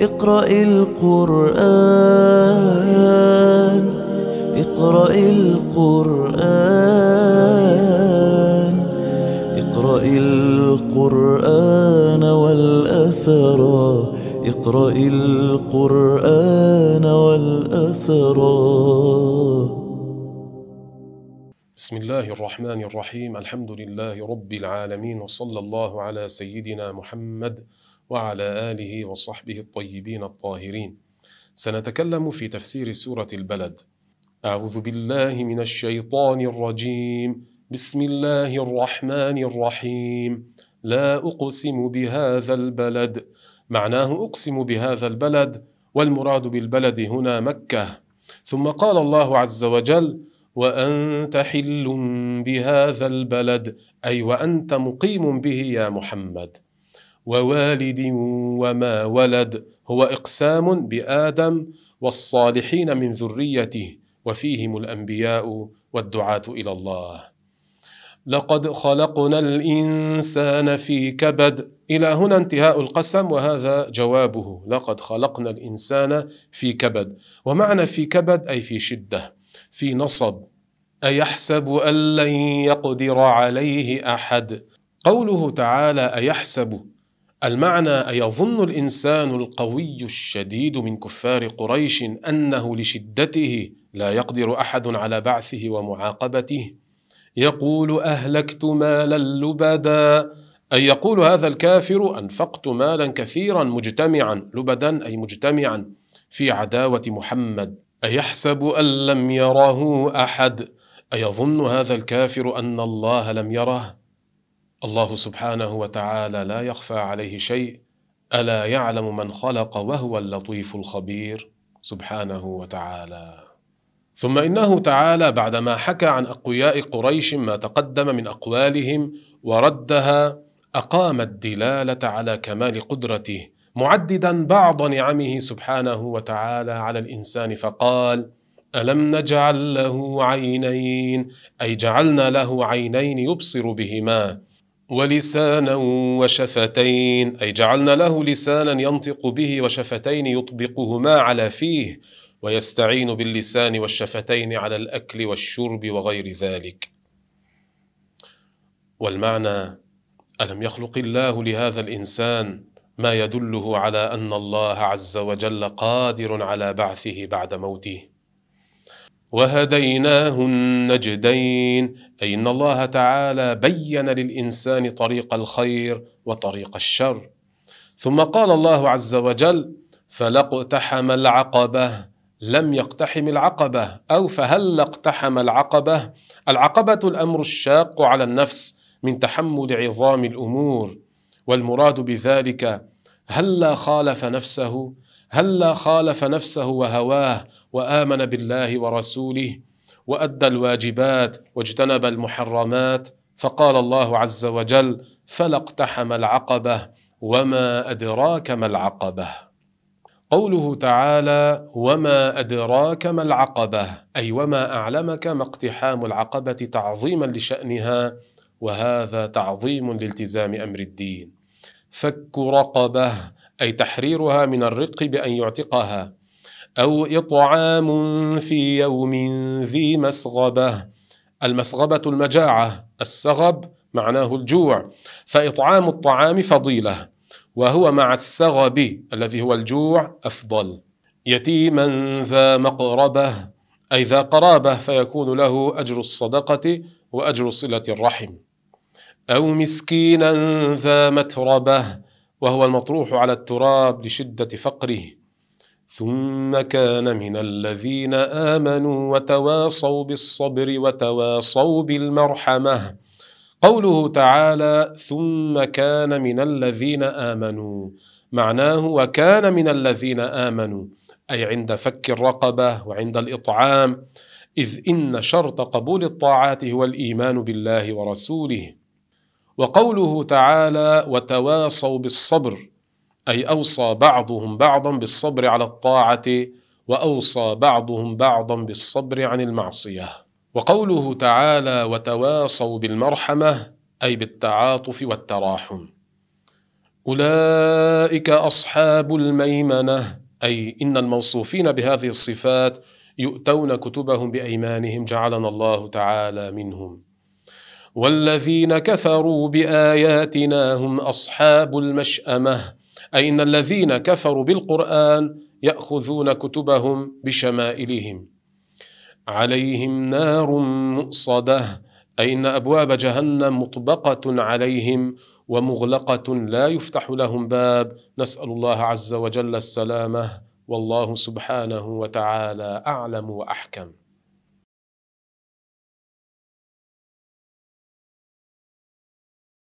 اقرأ القرآن اقرأ القرآن اقرأ القرآن والأثر اقرأ القرآن والأثر بسم الله الرحمن الرحيم الحمد لله رب العالمين وصلى الله على سيدنا محمد وعلى آله وصحبه الطيبين الطاهرين. سنتكلم في تفسير سورة البلد. أعوذ بالله من الشيطان الرجيم. بسم الله الرحمن الرحيم. لا أقسم بهذا البلد. معناه أقسم بهذا البلد والمراد بالبلد هنا مكة. ثم قال الله عز وجل: وانت حل بهذا البلد اي وانت مقيم به يا محمد ووالد وما ولد هو إقسام بآدم والصالحين من ذريته وفيهم الأنبياء والدعاة إلى الله لقد خلقنا الإنسان في كبد إلى هنا انتهاء القسم وهذا جوابه لقد خلقنا الإنسان في كبد ومعنى في كبد أي في شدة في نصب أيحسب أن لن يقدر عليه أحد قوله تعالى أيحسب المعنى أيظن الإنسان القوي الشديد من كفار قريش أنه لشدته لا يقدر أحد على بعثه ومعاقبته يقول أهلكت مالا لبدا أي يقول هذا الكافر أنفقت مالا كثيرا مجتمعا لبدا أي مجتمعا في عداوة محمد أيحسب أن لم يره أحد أيظن هذا الكافر أن الله لم يره الله سبحانه وتعالى لا يخفى عليه شيء الا يعلم من خلق وهو اللطيف الخبير سبحانه وتعالى ثم انه تعالى بعدما حكى عن اقوياء قريش ما تقدم من اقوالهم وردها اقام الدلاله على كمال قدرته معددا بعض نعمه سبحانه وتعالى على الانسان فقال الم نجعل له عينين اي جعلنا له عينين يبصر بهما ولسانا وشفتين اي جعلنا له لسانا ينطق به وشفتين يطبقهما على فيه ويستعين باللسان والشفتين على الاكل والشرب وغير ذلك والمعنى الم يخلق الله لهذا الانسان ما يدله على ان الله عز وجل قادر على بعثه بعد موته وهديناه النجدين اي ان الله تعالى بين للانسان طريق الخير وطريق الشر ثم قال الله عز وجل فلا اقتحم العقبه لم يقتحم العقبه او فهل اقتحم العقبه العقبه الامر الشاق على النفس من تحمل عظام الامور والمراد بذلك هلا خالف نفسه هلا خالف نفسه وهواه وامن بالله ورسوله وادى الواجبات واجتنب المحرمات فقال الله عز وجل فلا اقتحم العقبه وما ادراك ما العقبه قوله تعالى وما ادراك ما العقبه اي وما اعلمك ما اقتحام العقبه تعظيما لشانها وهذا تعظيم لالتزام امر الدين فك رقبه اي تحريرها من الرق بان يعتقها او اطعام في يوم ذي مسغبه المسغبه المجاعه السغب معناه الجوع فاطعام الطعام فضيله وهو مع السغب الذي هو الجوع افضل يتيما ذا مقربه اي ذا قرابه فيكون له اجر الصدقه واجر صله الرحم أو مسكينا ذا متربة وهو المطروح على التراب لشدة فقره ثم كان من الذين آمنوا وتواصوا بالصبر وتواصوا بالمرحمة قوله تعالى ثم كان من الذين آمنوا معناه وكان من الذين آمنوا أي عند فك الرقبة وعند الإطعام إذ إن شرط قبول الطاعات هو الإيمان بالله ورسوله وقوله تعالى وتواصوا بالصبر اي اوصى بعضهم بعضا بالصبر على الطاعه واوصى بعضهم بعضا بالصبر عن المعصيه وقوله تعالى وتواصوا بالمرحمه اي بالتعاطف والتراحم اولئك اصحاب الميمنه اي ان الموصوفين بهذه الصفات يؤتون كتبهم بايمانهم جعلنا الله تعالى منهم والذين كفروا باياتنا هم اصحاب المشامه اي ان الذين كفروا بالقران ياخذون كتبهم بشمائلهم عليهم نار مؤصده اي ان ابواب جهنم مطبقه عليهم ومغلقه لا يفتح لهم باب نسال الله عز وجل السلامه والله سبحانه وتعالى اعلم واحكم